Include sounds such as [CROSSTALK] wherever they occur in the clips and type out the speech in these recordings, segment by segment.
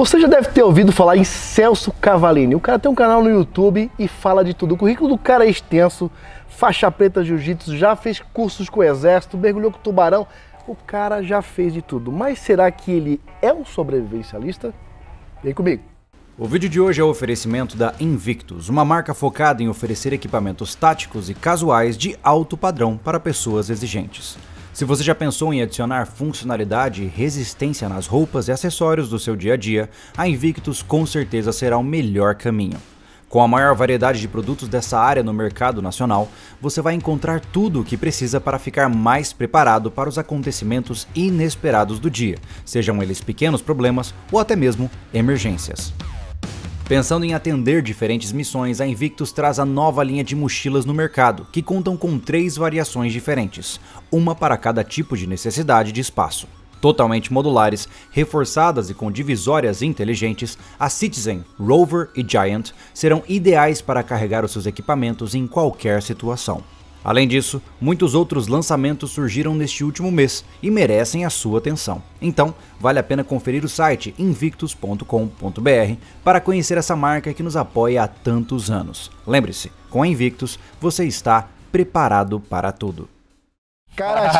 Você já deve ter ouvido falar em Celso Cavalini. O cara tem um canal no YouTube e fala de tudo. O currículo do cara é extenso, faixa preta jiu-jitsu, já fez cursos com o exército, mergulhou com o tubarão. O cara já fez de tudo. Mas será que ele é um sobrevivencialista? Vem comigo. O vídeo de hoje é o oferecimento da Invictus, uma marca focada em oferecer equipamentos táticos e casuais de alto padrão para pessoas exigentes. Se você já pensou em adicionar funcionalidade e resistência nas roupas e acessórios do seu dia a dia, a Invictus com certeza será o melhor caminho. Com a maior variedade de produtos dessa área no mercado nacional, você vai encontrar tudo o que precisa para ficar mais preparado para os acontecimentos inesperados do dia, sejam eles pequenos problemas ou até mesmo emergências. Pensando em atender diferentes missões, a Invictus traz a nova linha de mochilas no mercado, que contam com três variações diferentes, uma para cada tipo de necessidade de espaço. Totalmente modulares, reforçadas e com divisórias inteligentes, a Citizen, Rover e Giant serão ideais para carregar os seus equipamentos em qualquer situação. Além disso, muitos outros lançamentos surgiram neste último mês e merecem a sua atenção. Então, vale a pena conferir o site invictus.com.br para conhecer essa marca que nos apoia há tantos anos. Lembre-se, com a Invictus você está preparado para tudo. Cara,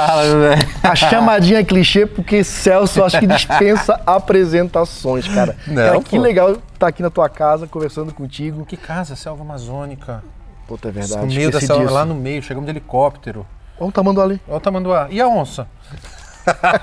[LAUGHS] ah, a chamadinha é clichê porque Celso acho que dispensa [LAUGHS] apresentações, cara. Não, cara, que legal estar tá aqui na tua casa conversando contigo. Que casa, selva amazônica. Puta, é verdade. No meio dessa, disso. lá no meio, chegamos de helicóptero. Olha o tamanduá ali. Olha o tamanduá. E a onça?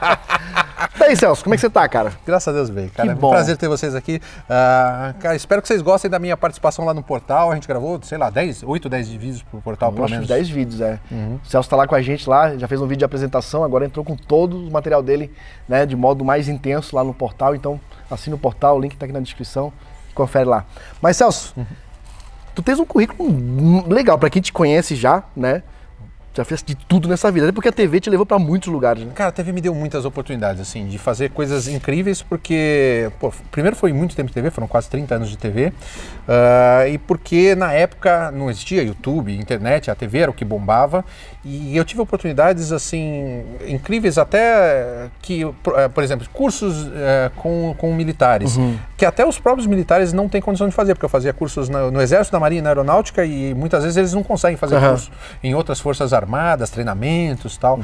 [LAUGHS] e aí, Celso, como é que você tá, cara? Graças a Deus, bem, cara. Que é um bom. prazer ter vocês aqui. Uh, cara, espero que vocês gostem da minha participação lá no portal. A gente gravou, sei lá, 10, 8, 10 vídeos pro portal, pelo menos. 10 vídeos, é. Uhum. O Celso tá lá com a gente lá, já fez um vídeo de apresentação, agora entrou com todo o material dele, né, de modo mais intenso lá no portal. Então, assina o portal, o link tá aqui na descrição. Confere lá. Mas, Celso, uhum tu tens um currículo legal para quem te conhece já, né? já fez de tudo nessa vida, até porque a TV te levou para muitos lugares, né? Cara, a TV me deu muitas oportunidades, assim, de fazer coisas incríveis, porque, pô, primeiro foi muito tempo de TV, foram quase 30 anos de TV, uh, ah, e porque na época não existia YouTube, internet, a TV era o que bombava, e eu tive oportunidades, assim, incríveis até que, por eh, exemplo, cursos uh, com, com militares, uhum. que até os próprios militares não têm condição de fazer, porque eu fazia cursos no, no Exército, na Marinha, na Aeronáutica, e muitas vezes eles não conseguem fazer uhum. curso em outras forças armadas armadas, treinamentos tal. Uhum.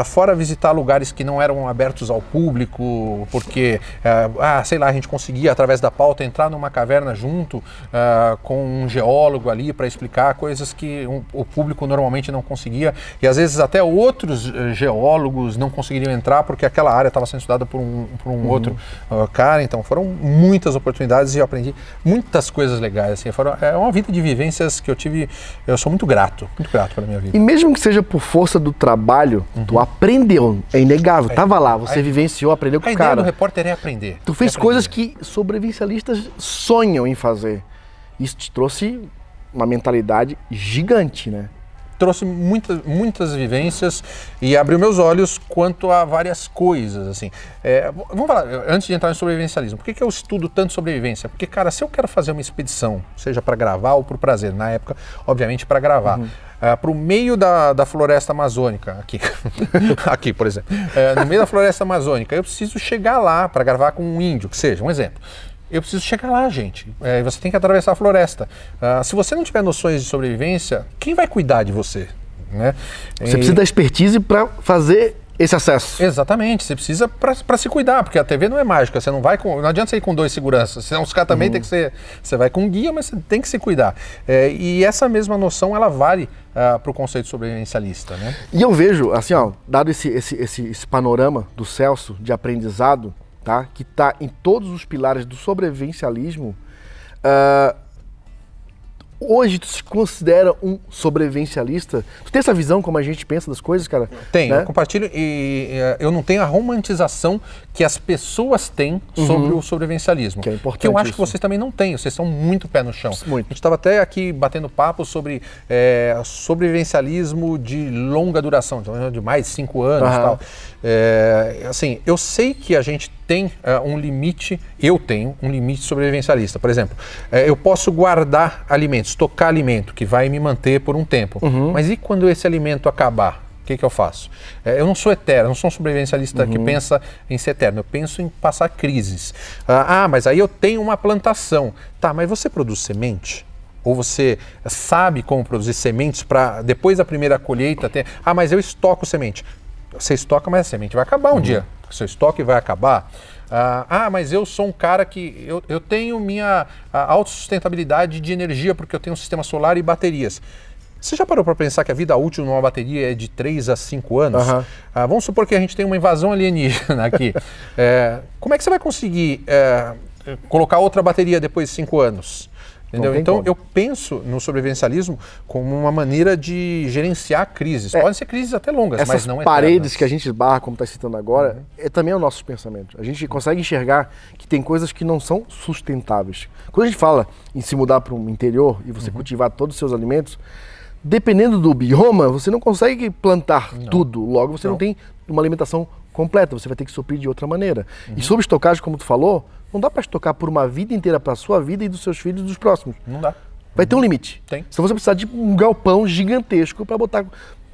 Uh, fora visitar lugares que não eram abertos ao público, porque, uh, ah, sei lá, a gente conseguia, através da pauta, entrar numa caverna junto uh, com um geólogo ali para explicar coisas que um, o público normalmente não conseguia. E às vezes até outros eh, geólogos não conseguiriam entrar porque aquela área estava sendo estudada por um, por um uhum. outro cara. Então foram muitas oportunidades e eu aprendi muitas coisas legais. Assim, foram, é uma vida de vivências que eu tive. Eu sou muito grato, muito grato pela minha vida. E mesmo que seja por força do trabalho, uhum. tu aprendeu. É inegável. É, Tava lá, você é, vivenciou, aprendeu com o cara. o do repórter é aprender. Tu é fez é aprender. coisas que sobrevivencialistas sonham em fazer. Isso te trouxe uma mentalidade gigante, né? trouxe muitas muitas vivências e abriu meus olhos quanto a várias coisas, assim. É, vamos falar, antes de entrar em sobrevivencialismo, por que, que eu estudo tanto sobrevivência? Porque, cara, se eu quero fazer uma expedição, seja para gravar ou por prazer, na época, obviamente, para gravar, uhum. Ah, para o meio da, da floresta amazônica, aqui, [LAUGHS] aqui por exemplo, eh, no meio da floresta amazônica, eu preciso chegar lá para gravar com um índio, que seja, um exemplo eu preciso chegar lá, gente. É, você tem que atravessar a floresta. Uh, se você não tiver noções de sobrevivência, quem vai cuidar de você? Né? Você e... precisa da expertise para fazer esse acesso. Exatamente, você precisa para se cuidar, porque a TV não é mágica, você não vai com. Não adianta você ir com dois seguranças, senão os caras também uhum. tem que ser. Você vai com guia, mas você tem que se cuidar. É, e essa mesma noção ela vale uh, ah, para o conceito sobrevivencialista. Né? E eu vejo, assim, ó, dado esse, esse, esse, esse panorama do Celso de aprendizado, tá? que está em todos os pilares do sobrevivencialismo, uh, hoje tu se considera um sobrevivencialista? Tu tem essa visão como a gente pensa das coisas, cara? Tenho, né? eu compartilho e, e eh, eu não tenho a romantização que as pessoas têm sobre uhum. o sobrevivencialismo. Que é importante. Que eu acho isso. que vocês também não têm, vocês são muito pé no chão. Muito. A gente estava até aqui batendo papo sobre é, sobrevivencialismo de longa duração, de mais de cinco anos uhum. e tal. É, assim, eu sei que a gente tem uh, um limite, eu tenho um limite sobrevivencialista. Por exemplo, uh, eu posso guardar alimentos, tocar alimento, que vai me manter por um tempo. Uhum. Mas e quando esse alimento acabar? O que, que, eu faço? É, eu não sou eterno, não sou um sobrevivencialista uhum. que pensa em ser eterno, eu penso em passar crises. Ah, ah, mas aí eu tenho uma plantação. Tá, mas você produz semente? ou você sabe como produzir sementes para depois da primeira colheita ter. Ah, mas eu estoco semente você estoca mas a semente vai acabar um uhum. dia. Seu estoque vai acabar. Ah, ah mas eu sou um cara que. Eu, eu tenho minha autossustentabilidade de energia porque eu tenho um sistema solar e baterias. Você já parou para pensar que a vida útil numa bateria é de 3 a 5 anos? Uhum. Ah, vamos supor que a gente tem uma invasão alienígena [LAUGHS] aqui. é, [LAUGHS] como é que você vai conseguir é, colocar outra bateria depois de 5 anos? Entendeu? Então como. eu penso no sobrevivencialismo como uma maneira de gerenciar crises. É, Podem ser crises até longas, essas mas não eternas. paredes que a gente barra, como está citando agora, uhum. é também o nosso pensamento. A gente consegue enxergar que tem coisas que não são sustentáveis. Quando a gente fala em se mudar para um interior e você uhum. cultivar todos os seus alimentos, dependendo do bioma, você não consegue plantar não. tudo. Logo, você não. não tem uma alimentação completa, você vai ter que suprir de outra maneira. Uhum. E sobre estocagem, como tu falou, não dá para estocar por uma vida inteira para sua vida e dos seus filhos e dos próximos. Não dá. Vai ter um limite. Tem. Se você precisar de um galpão gigantesco para botar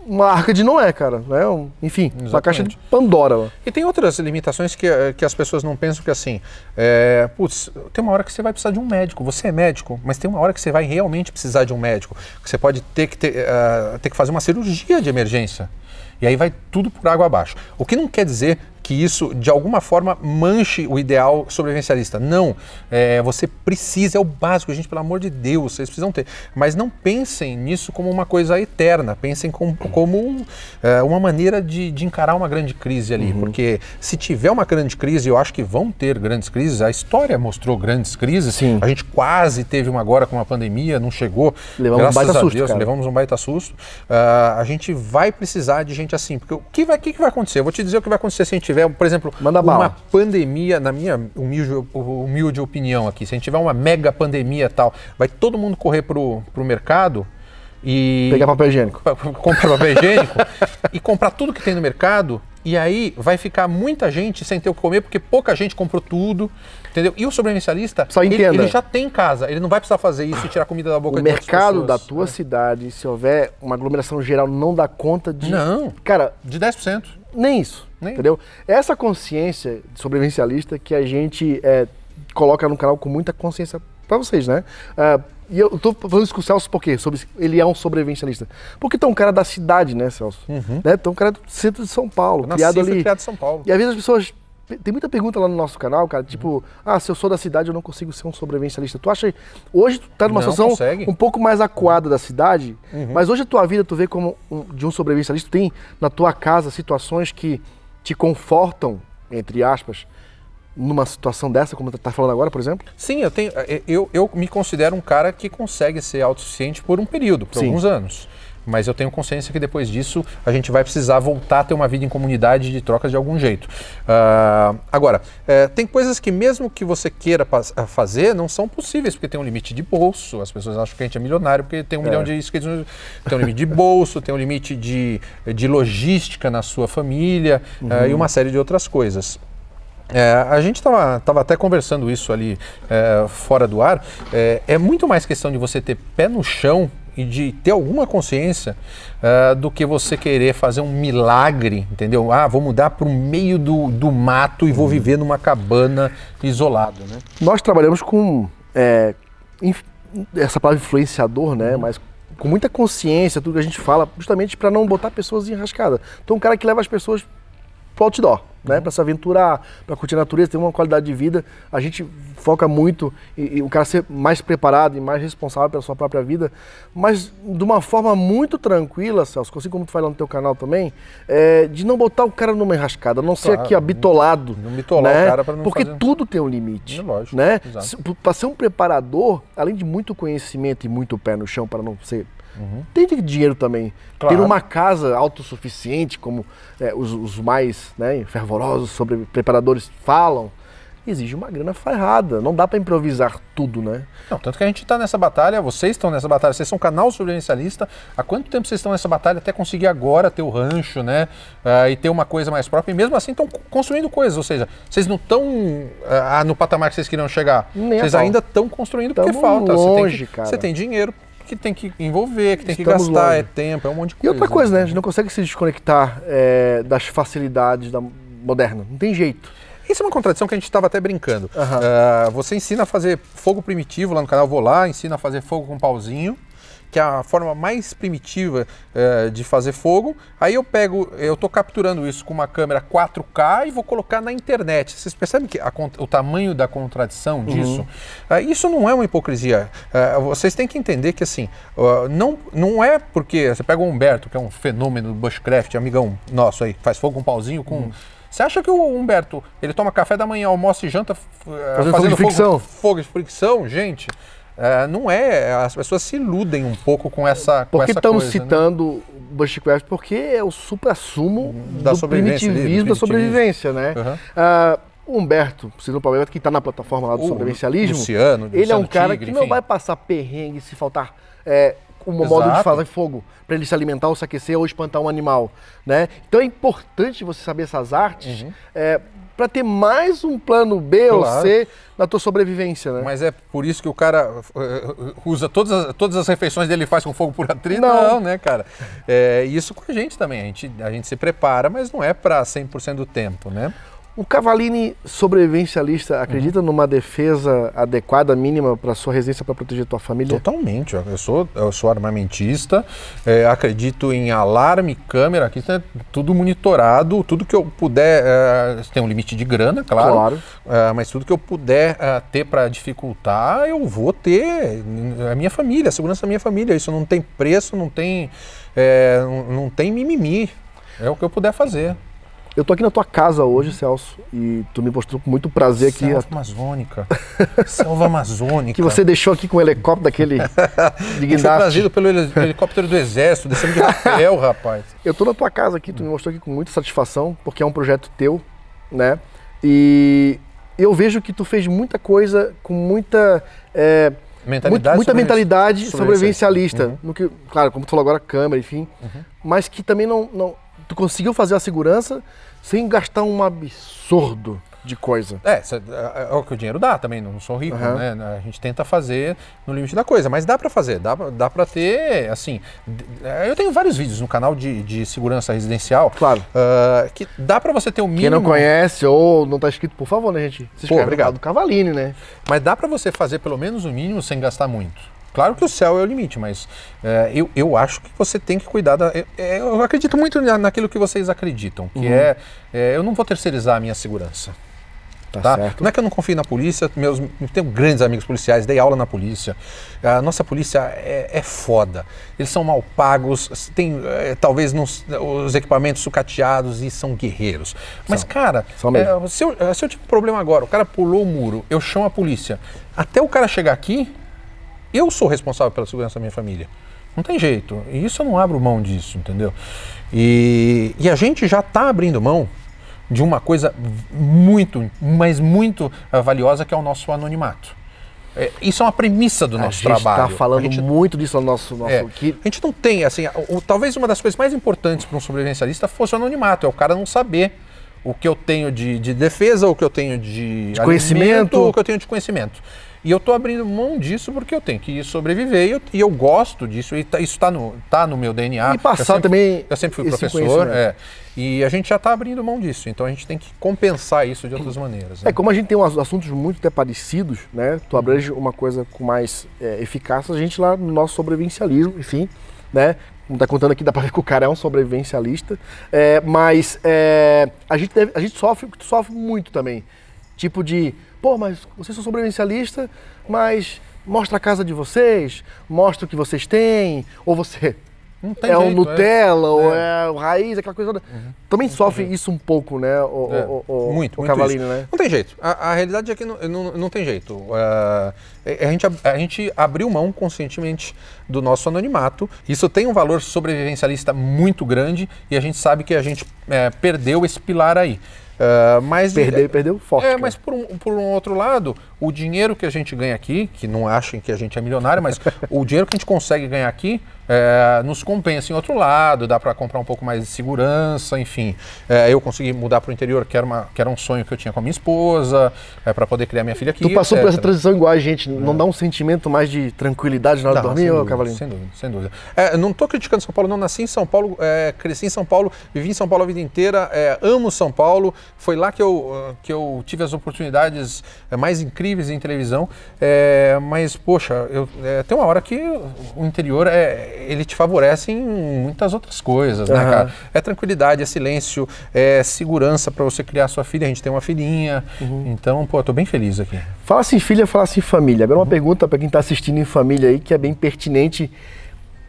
uma arca de Noé, cara. Né? Um, enfim, Exatamente. uma caixa de Pandora. E tem outras limitações que, eh, que as pessoas não pensam que assim, é, putz, tem uma hora que você vai precisar de um médico. Você é médico, mas tem uma hora que você vai realmente precisar de um médico. Que você pode ter que, ter, uh, ter que fazer uma cirurgia de emergência. E aí vai tudo por água abaixo. O que não quer dizer que isso de alguma forma manche o ideal sobrevivencialista. Não, é, você precisa, é o básico, gente, pelo amor de Deus, vocês precisam ter. Mas não pensem nisso como uma coisa eterna, pensem com, como é, uma maneira de, de, encarar uma grande crise ali, uhum. porque se tiver uma grande crise, eu acho que vão ter grandes crises, a história mostrou grandes crises, Sim. a gente quase teve uma agora com uma pandemia, não chegou, levamos graças um baita a susto, Deus, cara. levamos um baita susto, uh, a gente vai precisar de gente assim, porque o que vai, que, que vai acontecer? Eu vou te dizer o que vai acontecer se a gente tiver tiver, por exemplo, Manda uma pandemia, na minha humilde, humilde opinião aqui, se a gente tiver uma mega pandemia tal, vai todo mundo correr para o mercado e. Pegar papel higiênico. [LAUGHS] Comprar papel higiênico e comprar tudo que tem no mercado. E aí vai ficar muita gente sem ter o que comer, porque pouca gente comprou tudo. Entendeu? E o sobrevivencialista, Só ele, ele, já tem casa, ele não vai precisar fazer isso e tirar comida da boca o de mercado da tua é. cidade, se houver uma aglomeração geral, não dá conta de. Não. Cara. De 10%. Nem isso, Nem. entendeu? Essa consciência sobrevivencialista que a gente é, coloca no canal com muita consciência para vocês, né? Uh, e eu tô falando isso com o Celso por quê? Sobre, ele é um sobrevivencialista. Porque tem tá um cara da cidade, né, Celso? Uhum. Né? Tem tá um cara do centro de São Paulo, criado ali. criado em São Paulo. E às vezes as pessoas tem muita pergunta lá no nosso canal, cara, tipo, ah, se eu sou da cidade, eu não consigo ser um sobrevivencialista. Tu acha, hoje tu tá numa não situação consegue. um pouco mais acuada da cidade, uhum. mas hoje a tua vida tu vê como um, de um sobrevivencialista, tu tem na tua casa situações que te confortam, entre aspas, numa situação dessa, como tu tá falando agora, por exemplo? Sim, eu tenho. Eu, eu me considero um cara que consegue ser autossuficiente por um período, por Sim. alguns anos mas eu tenho consciência que depois disso a gente vai precisar voltar a ter uma vida em comunidade de trocas de algum jeito. Uh, agora, é, tem coisas que mesmo que você queira ah, fazer, não são possíveis, porque tem um limite de bolso. As pessoas acham que a gente é milionário porque tem um é. milhão de inscritos. No... Tem um limite de bolso, tem um limite de, de logística na sua família eh, uhum. uh, e uma série de outras coisas. É, a gente estava até conversando isso ali é, fora do ar. É, é, muito mais questão de você ter pé no chão e de ter alguma consciência uh, do que você querer fazer um milagre, entendeu? Ah, vou mudar para o meio do, do mato e vou uhum. viver numa cabana isolado, né? Nós trabalhamos com é, essa palavra influenciador, né? Uhum. Mas com muita consciência tudo que a gente fala, justamente para não botar pessoas enrascadas. Então, um cara que leva as pessoas o outdoor né? Para se aventurar, para curtir a natureza, ter uma qualidade de vida. A gente foca muito em, o cara ser mais preparado e mais responsável pela sua própria vida, mas de uma forma muito tranquila, Celso, assim como tu fala no teu canal também, é, de não botar o cara numa enrascada, não claro, ser aqui abitolado. Não, bitolar né? o cara para não Porque fazer... tudo tem um limite. É lógico. Né? Para ser um preparador, além de muito conhecimento e muito pé no chão para não ser Uhum. Tem dinheiro também. Claro. Ter uma casa autossuficiente, como é, os, os, mais né, sobre preparadores falam, exige uma grana ferrada. Não dá para improvisar tudo, né? Não, tanto que a gente está nessa batalha, vocês estão nessa batalha, vocês são um canal sobrevivencialista. Há quanto tempo vocês estão nessa batalha até conseguir agora ter o rancho, né? Uh, e ter uma coisa mais própria. E mesmo assim estão construindo coisas, ou seja, vocês não estão uh, ah, ah, no patamar que vocês queriam chegar. Nem vocês ainda estão construindo Tamo porque falta. Longe, você, tem que, cara. você tem dinheiro que tem que envolver, que tem Estamos que gastar, longe. é tempo, é um monte de coisa. E outra né? coisa, né? A gente não consegue se desconectar é, das facilidades da, moderno Não tem jeito. Isso é uma contradição que a gente estava até brincando. Uhum. Uh, você ensina a fazer fogo primitivo lá no canal, vou lá, ensina a fazer fogo com pauzinho, que é a forma mais primitiva uh, de fazer fogo. Aí eu pego, eu estou capturando isso com uma câmera 4K e vou colocar na internet. Vocês percebem que a, o tamanho da contradição uhum. disso? Uhum. Uh, isso não é uma hipocrisia. Uh, vocês têm que entender que assim, não, não é porque você pega o Humberto, que é um fenômeno do bushcraft, amigão nosso aí, faz fogo com pauzinho, com uhum você acha que o Humberto, ele toma café da manhã, almoça e janta eh, fazendo, fazendo fogo, de fricção. fogo de fricção? Gente, eh, não é. As pessoas se iludem um pouco com essa Por que estamos coisa, né? citando né? Bushcraft? Porque é o supra-sumo da do primitivismo, da sobrevivência, né? Uhum. Uh, Humberto, Ciro Palmeiras, que está na plataforma lá do o sobrevivencialismo, Luciano, ele Luciano é um cara Tigre, que não vai passar perrengue se faltar é, o modo de fazer fogo para ele se alimentar ou se aquecer ou espantar um animal, né? Então é importante você saber essas artes uhum. é, para ter mais um plano B claro. ou C na tua sobrevivência, né? Mas é por isso que o cara uh, uh, usa todas as, todas as refeições dele faz com fogo por atriz? Não. não, né, cara? É isso com a gente também. A gente, a gente se prepara, mas não é para 100% do tempo, né? O Cavalini sobrevivencialista acredita uhum. numa defesa adequada, mínima, para sua residência para proteger tua família? Totalmente. Eu sou, eu sou armamentista, é, acredito em alarme, câmera, aqui tá tudo monitorado, tudo que eu puder. É, tem um limite de grana, claro. claro. É, mas tudo que eu puder é, ter para dificultar, eu vou ter. A minha família, a segurança da minha família. Isso não tem preço, não tem, é, não tem mimimi. É o que eu puder fazer. Eu tô aqui na tua casa hoje, Celso, e tu me mostrou com muito prazer aqui. Selva a... Amazônica. Selva Amazônica. [LAUGHS] Que você deixou aqui com o helicóptero daquele. de [LAUGHS] guindaste. trazido pelo helicóptero do Exército, descendo de papel, [LAUGHS] rapaz. Eu tô na tua casa aqui, tu me mostrou aqui com muita satisfação, porque é um projeto teu, né? E eu vejo que tu fez muita coisa com muita. É, mentalidade muita mentalidade sobrevivencialista. Uhum. No que, claro, como tu falou agora, câmera, enfim. Uhum. Mas que também não, não. Tu conseguiu fazer a segurança sem gastar um absurdo de coisa. É é, é, é o que o dinheiro dá também, não sou rico, uhum. né? A gente tenta fazer no limite da coisa, mas dá para fazer, dá, dá para ter, assim... É, eu tenho vários vídeos no canal de, de segurança residencial. Claro. Uh, que dá para você ter o mínimo... Quem não conhece ou não tá escrito, por favor, né, gente? Se inscreve Pô, obrigado. do Cavalini, né? Mas dá para você fazer pelo menos o mínimo sem gastar muito. Claro que o céu é o limite, mas é, eu, eu acho que você tem que cuidar da. Eu, é, eu acredito muito na, naquilo que vocês acreditam, que uhum. é, é, eu não vou terceirizar a minha segurança. Tá, tá? Certo. Não é que eu não confio na polícia, meus, tenho grandes amigos policiais, dei aula na polícia. A nossa polícia é, é foda. Eles são mal pagos, tem é, talvez os equipamentos sucateados e são guerreiros. Mas, são. cara, são é, se, eu, se eu tiver um problema agora, o cara pulou o muro, eu chamo a polícia. Até o cara chegar aqui, eu sou responsável pela segurança da minha família. Não tem jeito. E isso eu não abro mão disso, entendeu? E, e a gente já está abrindo mão de uma coisa muito, mas muito eh, valiosa que é o nosso anonimato. É, isso é uma premissa do nosso tá trabalho. A gente está falando muito disso no nosso... nosso é, que... A gente não tem, assim, o, talvez uma das coisas mais importantes para um sobrevivencialista fosse o anonimato, é o cara não saber o que eu tenho de, de defesa, o que eu tenho de, de conhecimento, o que eu tenho de conhecimento. E eu estou abrindo mão disso porque eu tenho que sobreviver e eu, e eu gosto disso. E tá, isso está no, tá no meu DNA. E passar sempre, também. Eu sempre fui professor. É, e a gente já está abrindo mão disso. Então a gente tem que compensar isso de outras maneiras. Né? É, como a gente tem uns assuntos muito até parecidos, né? Tu uhum. abrange uma coisa com mais é, eficácia, a gente lá no nosso sobrevivencialismo, enfim, né? Não está contando aqui, dá para ver que o cara é um sobrevivencialista. É, mas é, a, gente deve, a gente sofre, sofre muito também. Tipo de pô, mas vocês são sobrevivencialistas, mas mostra a casa de vocês, mostra o que vocês têm, ou você [LAUGHS] é jeito, o é. Nutella, é. ou é. o raiz, aquela coisa. Uhum. Também não uhum. sofre isso um pouco, né? O, é. o, o, muito, o muito isso. né? Não tem jeito. A, a realidade é que não, não, não tem jeito. Uh, a, gente, a gente abriu mão conscientemente do nosso anonimato. Isso tem um valor sobrevivencialista muito grande e a gente sabe que a gente é, perdeu esse pilar aí. Uh, mas perdeu e perdeu forte. É, cara. É, né? mas por um, por um outro lado, o dinheiro que a gente ganha aqui, que não achem que a gente é milionário, mas [LAUGHS] o dinheiro que a gente consegue ganhar aqui é, nos compensa em outro lado, dá para comprar um pouco mais de segurança, enfim. É, eu consegui mudar para o interior, que era, uma, que era um sonho que eu tinha com a minha esposa, é, para poder criar minha filha aqui. Tu passou etc. por essa transição igual a gente, é. não dá um sentimento mais de tranquilidade na hora de dormir, ô Cavalinho? Sem dúvida, sem dúvida. É, não estou criticando São Paulo, não. Nasci em São Paulo, é, cresci em São Paulo, vivi em São Paulo a vida inteira, amo São Paulo. Foi lá que eu, ah, que eu tive as oportunidades mais incríveis em televisão. mas, poxa, eu, tem uma hora que o interior é ele te favorece em muitas outras coisas, uhum. né, cara? É tranquilidade, é silêncio, é segurança para você criar sua filha. A gente tem uma filhinha. Uhum. Então, pô, eu tô bem feliz aqui. Fala-se em filha, fala-se em família. Agora uma uhum. pergunta para quem está assistindo em família aí que é bem pertinente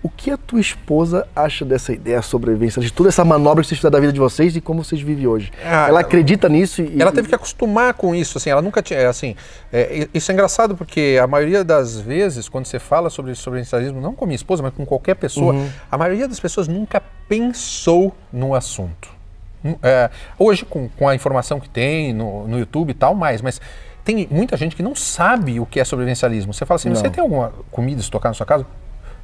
o que a tua esposa acha dessa ideia sobrevivência, de toda essa manobra que vocês fizeram da vida de vocês e como vocês vivem hoje? Ah, ela acredita nisso? E, ela teve que acostumar com isso, assim, ela nunca tinha, é, assim, é, isso é engraçado porque a maioria das vezes, quando você fala sobre sobrevivencialismo, não com minha esposa, mas com qualquer pessoa, uhum. a maioria das pessoas nunca pensou no assunto. Hum, é, hoje, com, com, a informação que tem no, no YouTube e tal, mais, mas tem muita gente que não sabe o que é sobrevivencialismo. Você fala assim, não. você tem alguma comida estocada na sua casa?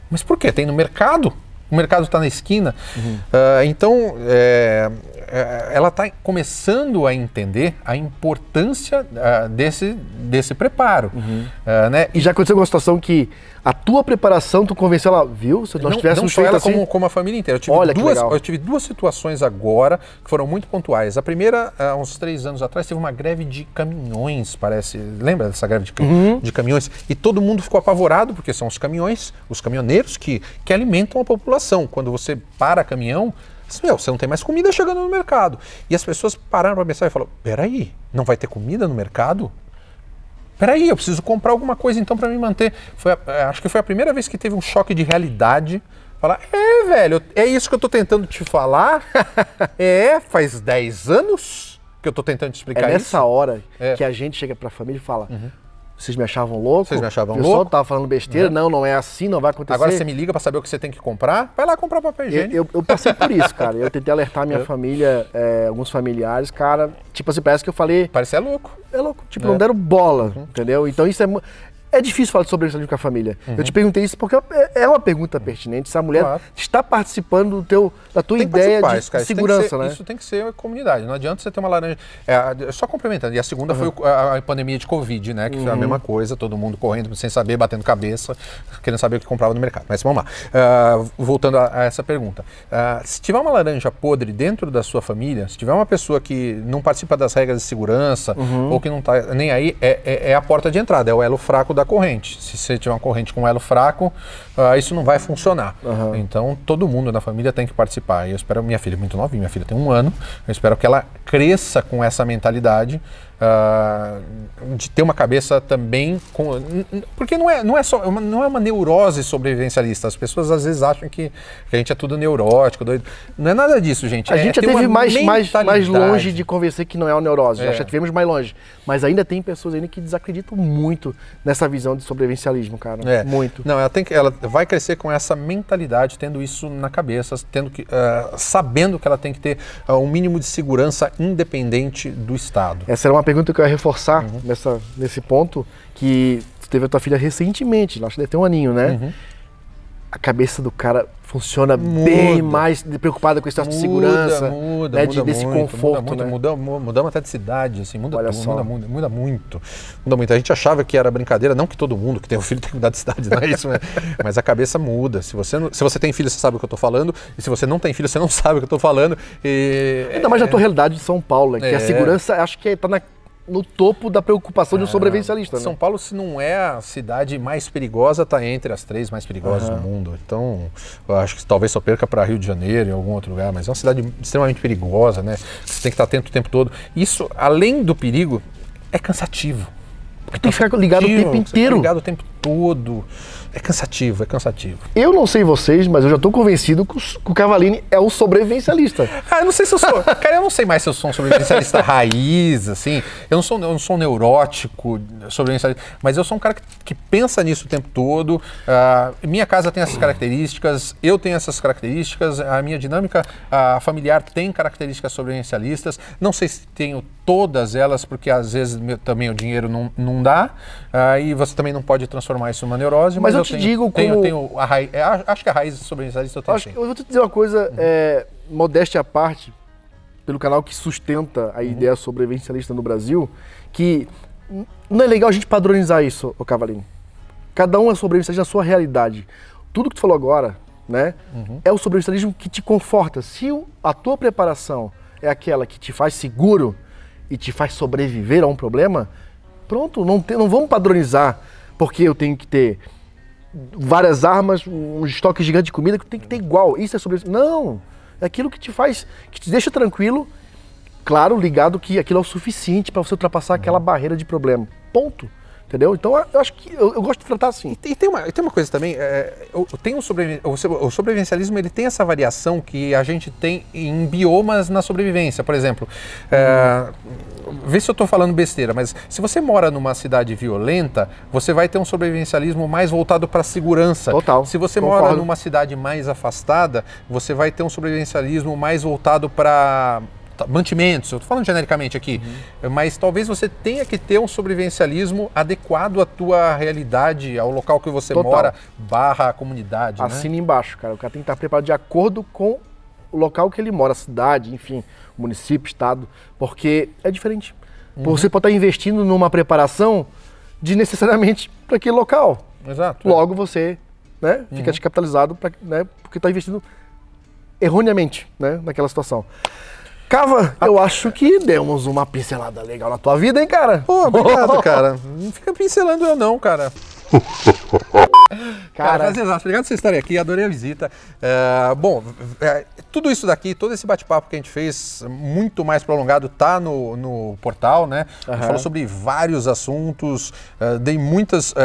Mas por quê? Tem no mercado o mercado está na esquina. Uhum. Uh, então, é, é ela está começando a entender a importância uh, desse, desse preparo. Uhum. Uh, né? E já aconteceu uma situação que a tua preparação, tu convenceu ela, viu? Se nós tivéssemos feito ela assim... como, como a família inteira. Eu tive, Olha, duas, eu tive duas situações agora que foram muito pontuais. A primeira, há uns três anos atrás, teve uma greve de caminhões, parece. Lembra dessa greve de, uhum. de caminhões? E todo mundo ficou apavorado, porque são os caminhões, os caminhoneiros que, que alimentam a população. Quando você para caminhão, meu, você não tem mais comida chegando no mercado. E as pessoas pararam para pensar e falaram: peraí, não vai ter comida no mercado? Peraí, eu preciso comprar alguma coisa então para me manter. Foi a, é, acho que foi a primeira vez que teve um choque de realidade. Falar, é, velho, é isso que eu tô tentando te falar? [LAUGHS] é, faz 10 anos que eu tô tentando te é explicar é nessa isso. hora é. que a gente chega para a família e fala: uhum vocês me achavam louco? Vocês me achavam louco? Eu só tava falando besteira. Não. Uhum. não, não é assim, não vai acontecer. Agora você me liga para saber o que você tem que comprar? Vai lá comprar papel higiênico. Eu, eu, eu passei por isso, cara. Eu tentei alertar minha [LAUGHS] família, é, alguns familiares, cara. Tipo assim, parece que eu falei... Parece é louco. É louco. Tipo, é. não deram bola, uhum. entendeu? Então isso é... É difícil falar sobre violência com a família. Uhum. Eu te uhum. perguntei isso porque é, é uma pergunta pertinente. Se a mulher claro. está participando do teu, da tua ideia de, isso, segurança, ser, né? Isso tem que ser comunidade. Não adianta você ter uma laranja. É, só complementando. E a segunda uhum. foi a, a, pandemia de Covid, né? Que uhum. foi a uhum. mesma coisa, todo mundo correndo sem saber, batendo cabeça, querendo saber o que comprava no mercado. Mas vamos lá. Uh, voltando a, a, essa pergunta. Uh, se tiver uma laranja podre dentro da sua família, se tiver uma pessoa que não participa das regras de segurança uhum. ou que não está nem aí, é, é, é a porta de entrada, é o elo fraco da corrente. Se você tiver uma corrente com elo fraco, uh, isso não vai funcionar. Uhum. Então, todo mundo na família tem que participar. E eu espero, minha filha é muito novinha, minha filha tem um ano, eu espero que ela cresça com essa mentalidade Uh, de ter uma cabeça também com, porque não é não é só é não é uma neurose sobrevivencialista as pessoas às vezes acham que, a gente é tudo neurótico doido não é nada disso gente a é, gente é já teve mais, mais mais longe de convencer que não é uma neurose é. já tivemos mais longe mas ainda tem pessoas ainda que desacreditam muito nessa visão de sobrevivencialismo cara é. muito não ela tem que ela vai crescer com essa mentalidade tendo isso na cabeça tendo que uh, sabendo que ela tem que ter uh, um mínimo de segurança independente do estado essa era uma pergunta que eu ia reforçar uhum. nessa, nesse ponto, que tu teve a tua filha recentemente, acho que deve ter um aninho, né? Uhum. A cabeça do cara funciona muda. bem mais preocupada com a muda, de segurança, muda, né, muda de, desse muito, conforto, muda, né? muda, muda, mudamos até de cidade, assim, muda Olha tudo, só. Muda, muda, muito, muda muito. A gente achava que era brincadeira, não que todo mundo que tem um filho tem que mudar de cidade, não é isso, né? [LAUGHS] mas a cabeça muda. Se você, se você tem filho, você sabe o que eu estou falando, e se você não tem filho, você não sabe o que eu estou falando. E... Ainda mais na tua realidade de São Paulo, né? que a é. segurança acho que está na no topo da preocupação é, de um é, sobrevivencialista. Né? São né? Paulo, se não é a cidade mais perigosa, está entre as três mais perigosas uhum. do mundo. Então, eu acho que talvez só perca para Rio de Janeiro, em algum outro lugar, mas é uma cidade extremamente perigosa, né? Você tem que estar tá atento o tempo todo. Isso, além do perigo, é cansativo. Porque tem que ficar ligado o tempo inteiro. Ligado o tempo todo. É cansativo, é cansativo. Eu não sei vocês, mas eu já estou convencido que o Cavalini é um sobrevivencialista. [LAUGHS] Ah, eu não sei se eu sou. cara, eu não sei mais se eu sou um sobrevivencialista [LAUGHS] raiz, assim. Eu não sou, eu não sou um neurótico sobrevivencialista, mas eu sou um cara que, que pensa nisso o tempo todo. Uh, minha casa tem essas características, eu tenho essas características, a minha dinâmica uh, familiar tem características sobrevivencialistas. Não sei se tenho todas elas, porque às vezes meu, também o dinheiro não, não dá, uh, e você também não pode transformar isso em uma neurose, mas, mas eu te tenho, digo como... Tenho, a raiz, é, acho que a raiz sobrenazista eu tenho. Acho, eu vou te dizer uma coisa, uhum. é, modéstia à parte, pelo canal que sustenta a uhum. ideia sobrevivencialista no Brasil, que não é legal a gente padronizar isso, o Cavalinho Cada um é sobrevivencialista na sua realidade. Tudo que tu falou agora, né, uhum. é o sobrevivencialismo que te conforta. Se a tua preparação é aquela que te faz seguro e te faz sobreviver a um problema, pronto, não, te, não vamos padronizar porque eu tenho que ter várias armas, um estoque gigante de comida, que tem que ter igual. Isso é sobre isso. Não! É aquilo que te faz, que te deixa tranquilo, claro, ligado que aquilo é o suficiente para você ultrapassar aquela barreira de problema. Ponto. Entendeu? Então eu acho que eu, eu gosto de tratar assim. E tem, uma, tem uma coisa também, é, tenho um sobrevi o sobrevivencialismo ele tem essa variação que a gente tem em biomas na sobrevivência. Por exemplo, é, vê se eu estou falando besteira, mas se você mora numa cidade violenta, você vai ter um sobrevivencialismo mais voltado para a segurança. Total. Se você concordo. mora numa cidade mais afastada, você vai ter um sobrevivencialismo mais voltado para Tá, mantimentos, eu estou falando genericamente aqui, uhum. mas talvez você tenha que ter um sobrevivencialismo adequado à tua realidade, ao local que você Total. mora, barra comunidade. Né? Assina né? embaixo, cara. O cara tem que estar preparado de acordo com o local que ele mora, a cidade, enfim, município, estado, porque é diferente. Uhum. Você pode estar investindo numa preparação de necessariamente para aquele local. Exato. Logo você né, uhum. fica descapitalizado pra, né, porque está investindo erroneamente né, naquela situação. Cava, eu acho que demos uma pincelada legal na tua vida, hein, cara? Pô, obrigado, [LAUGHS] cara. Não fica pincelando eu não, cara. Cara, cara exato. Obrigado tá por vocês estarem aqui, adorei a visita. É, bom, é, tudo isso daqui, todo esse bate-papo que a gente fez, muito mais prolongado, tá no, no portal, né? Uhum. A gente falou sobre vários assuntos, uh, dei muitas. Uh,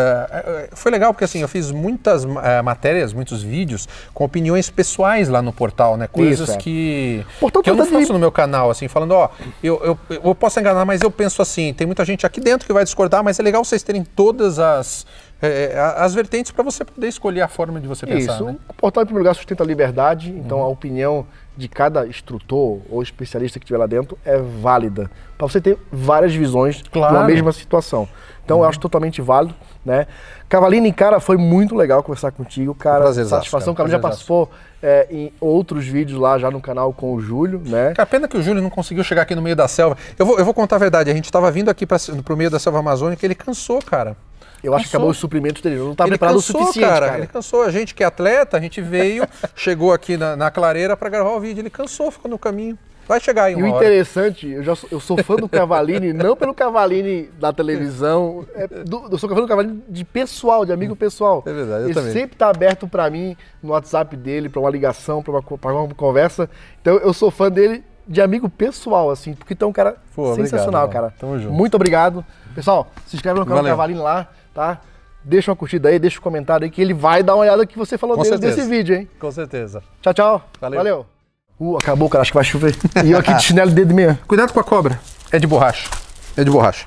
foi legal porque assim, eu fiz muitas uh, matérias, muitos vídeos com opiniões pessoais lá no portal, né? Coisas isso, é. que, portal que eu não faço de... no meu canal, assim, falando, ó, eu, eu, eu posso enganar, mas eu penso assim, tem muita gente aqui dentro que vai discordar, mas é legal vocês terem todas as é, é as vertentes para você poder escolher a forma de você pensar. Isso. Né? O portal, em primeiro lugar, sustenta a liberdade, então uhum. a opinião de cada instrutor ou especialista que estiver lá dentro é válida, para você ter várias visões claro. de uma mesma situação. Então uhum. eu acho totalmente válido, né? Cavalini, cara, foi muito legal conversar contigo, cara. Prazer, satisfação, cara. cara já passou é, em outros vídeos lá já no canal com o Júlio, né? Cara, pena que o Júlio não conseguiu chegar aqui no meio da selva. Eu vou, eu vou contar a verdade, a gente estava vindo aqui para o meio da selva amazônica, ele cansou, cara. Eu acho que acabou os suprimentos dele. Não estava preparado cansou, o tá suficiente, cara, cara. Ele cansou. A gente que é atleta, a gente veio, [LAUGHS] chegou aqui na, na clareira para gravar o vídeo. Ele cansou, ficou no caminho. Vai chegar aí uma E o interessante, eu, já sou, eu sou fã do Cavalini, [LAUGHS] não pelo Cavalini da televisão, é do, eu sou fã do Cavalini de pessoal, de amigo pessoal. É verdade, eu Ele também. sempre está aberto para mim no WhatsApp dele, para uma ligação, para uma, uma conversa. Então eu sou fã dele de amigo pessoal, assim, porque tu é um cara Pô, sensacional, obrigado, cara. Tamo junto. Muito obrigado. Pessoal, se inscreve no canal do Cavalinho lá, tá? Deixa uma curtida aí, deixa um comentário aí que ele vai dar uma olhada que você falou dele, desse vídeo, hein? Com certeza. Tchau, tchau. Valeu. Valeu. Uh, acabou, cara, acho que vai chover. e eu aqui de chinelo de dedo mesmo. Cuidado com a cobra. É de borracha. É de borracha.